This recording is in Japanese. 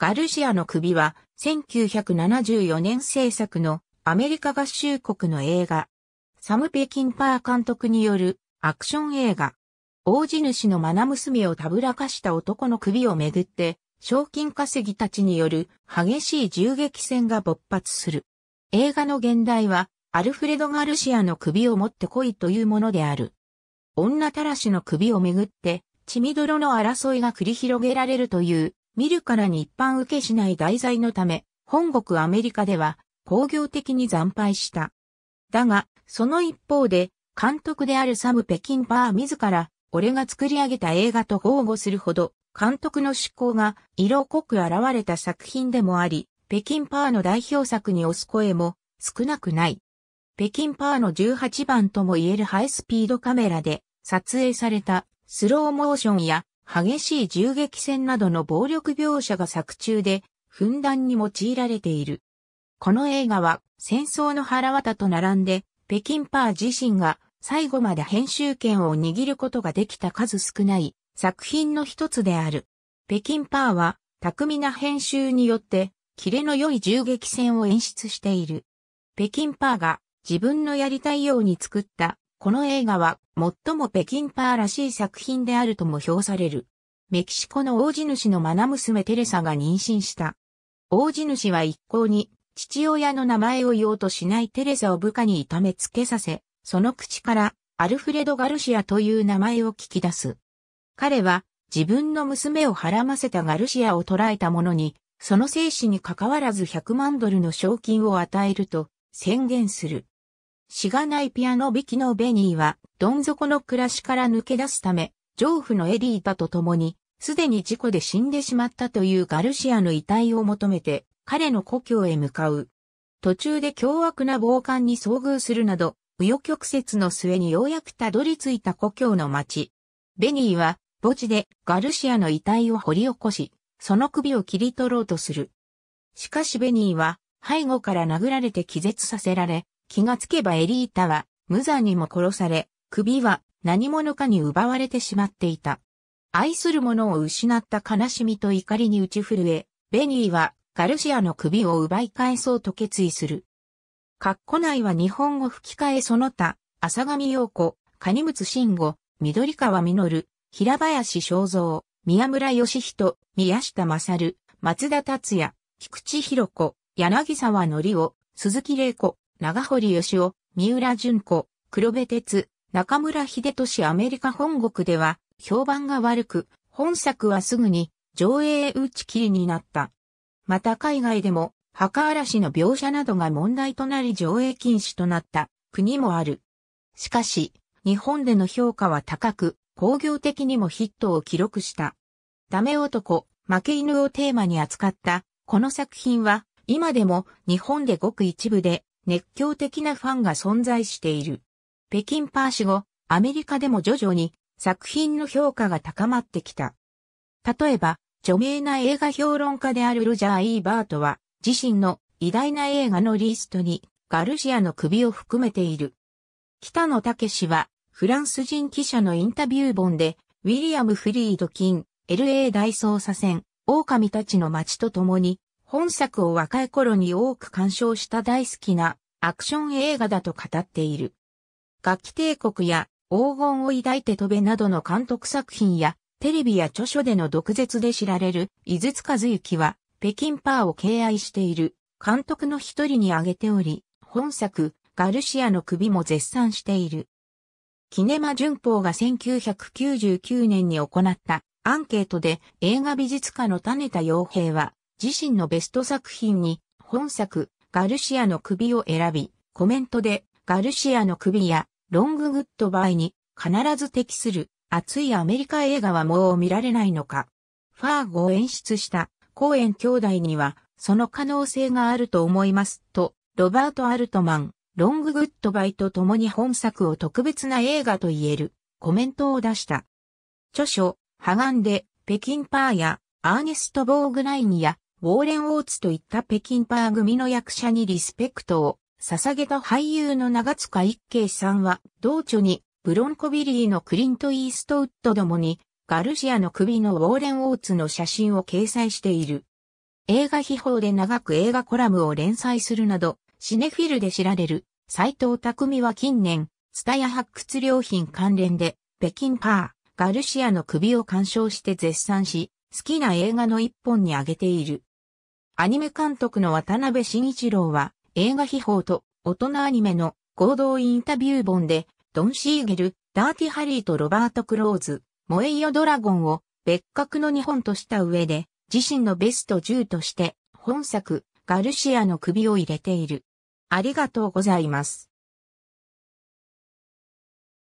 ガルシアの首は1974年制作のアメリカ合衆国の映画。サム・ペキンパー監督によるアクション映画。大地主の愛娘をたぶらかした男の首をめぐって、賞金稼ぎたちによる激しい銃撃戦が勃発する。映画の現代は、アルフレド・ガルシアの首を持ってこいというものである。女たらしの首をめぐって、血みどろの争いが繰り広げられるという見るからに一般受けしない題材のため、本国アメリカでは工業的に惨敗した。だが、その一方で、監督であるサム・北京パー自ら、俺が作り上げた映画と豪語するほど、監督の思考が色濃く現れた作品でもあり、北京パーの代表作に推す声も少なくない。北京パーの18番とも言えるハイスピードカメラで撮影されたスローモーションや激しい銃撃戦などの暴力描写が作中で、ふんだんに用いられている。この映画は、戦争の腹渡と並んで、北京パー自身が最後まで編集権を握ることができた数少ない作品の一つである。北京パーは、巧みな編集によって、キレの良い銃撃戦を演出している。北京パーが自分のやりたいように作ったこの映画は最も北京パーらしい作品であるとも評される。メキシコの大地主の愛娘テレサが妊娠した。大地主は一向に父親の名前を言おうとしないテレサを部下に痛めつけさせ、その口からアルフレド・ガルシアという名前を聞き出す。彼は自分の娘を孕ませたガルシアを捕らえた者に、その生死に関わらず100万ドルの賞金を与えると宣言する。しがないピアノ弾きのベニーは、どん底の暮らしから抜け出すため、丈夫のエリータと共に、すでに事故で死んでしまったというガルシアの遺体を求めて、彼の故郷へ向かう。途中で凶悪な暴漢に遭遇するなど、紆余曲折の末にようやくたどり着いた故郷の町。ベニーは、墓地でガルシアの遺体を掘り起こし、その首を切り取ろうとする。しかしベニーは、背後から殴られて気絶させられ、気がつけばエリータは無残にも殺され、首は何者かに奪われてしまっていた。愛する者を失った悲しみと怒りに打ち震え、ベニーはガルシアの首を奪い返そうと決意する。括弧内は日本語吹き替えその他、浅上陽子、むつ慎吾、緑川実、平林正蔵、宮村義人、宮下勝、松田達也、菊池博子、柳沢則夫、鈴木玲子、長堀義雄、三浦淳子、黒部哲、中村秀俊アメリカ本国では評判が悪く、本作はすぐに上映打ち切りになった。また海外でも墓嵐の描写などが問題となり上映禁止となった国もある。しかし、日本での評価は高く、工業的にもヒットを記録した。ダメ男、負け犬をテーマに扱った、この作品は、今でも日本でごく一部で熱狂的なファンが存在している。北京パーシ後、アメリカでも徐々に作品の評価が高まってきた。例えば、著名な映画評論家であるロジャー・イーバートは、自身の偉大な映画のリストに、ガルシアの首を含めている。北野武は、フランス人記者のインタビュー本で、ウィリアム・フリード・キン、LA 大捜査線、狼たちの街と共に、本作を若い頃に多く鑑賞した大好きなアクション映画だと語っている。楽器帝国や黄金を抱いて飛べなどの監督作品やテレビや著書での毒舌で知られる井筒和幸は北京パーを敬愛している監督の一人に挙げており、本作ガルシアの首も絶賛している。キネマ旬報が1999年に行ったアンケートで映画美術家の種田洋平は自身のベスト作品に本作ガルシアの首を選び、コメントでガルシアの首やロンググッドバイに必ず適する熱いアメリカ映画はもう見られないのか。ファーゴを演出した公演兄弟にはその可能性があると思いますと、ロバート・アルトマン、ロンググッドバイと共に本作を特別な映画と言えるコメントを出した。著書、ハガンで、北京パーや、アーネスト・ボーグラインや、ウォーレン・オーツといった北京パー組の役者にリスペクトを捧げた俳優の長塚一慶さんは、同著に、ブロンコビリーのクリント・イーストウッド共に、ガルシアの首のウォーレン・オーツの写真を掲載している。映画秘宝で長く映画コラムを連載するなど、シネフィルで知られる、斎藤匠は近年、ツタヤ発掘良品関連で、北京パー、ガルシアの首を鑑賞して絶賛し、好きな映画の一本に挙げている。アニメ監督の渡辺慎一郎は、映画秘宝と大人アニメの合同インタビュー本で、ドン・シーゲル、ダーティ・ハリーとロバート・クローズ、萌えよドラゴンを別格の日本とした上で、自身のベスト10として、本作、ガルシアの首を入れている。ありがとうございます。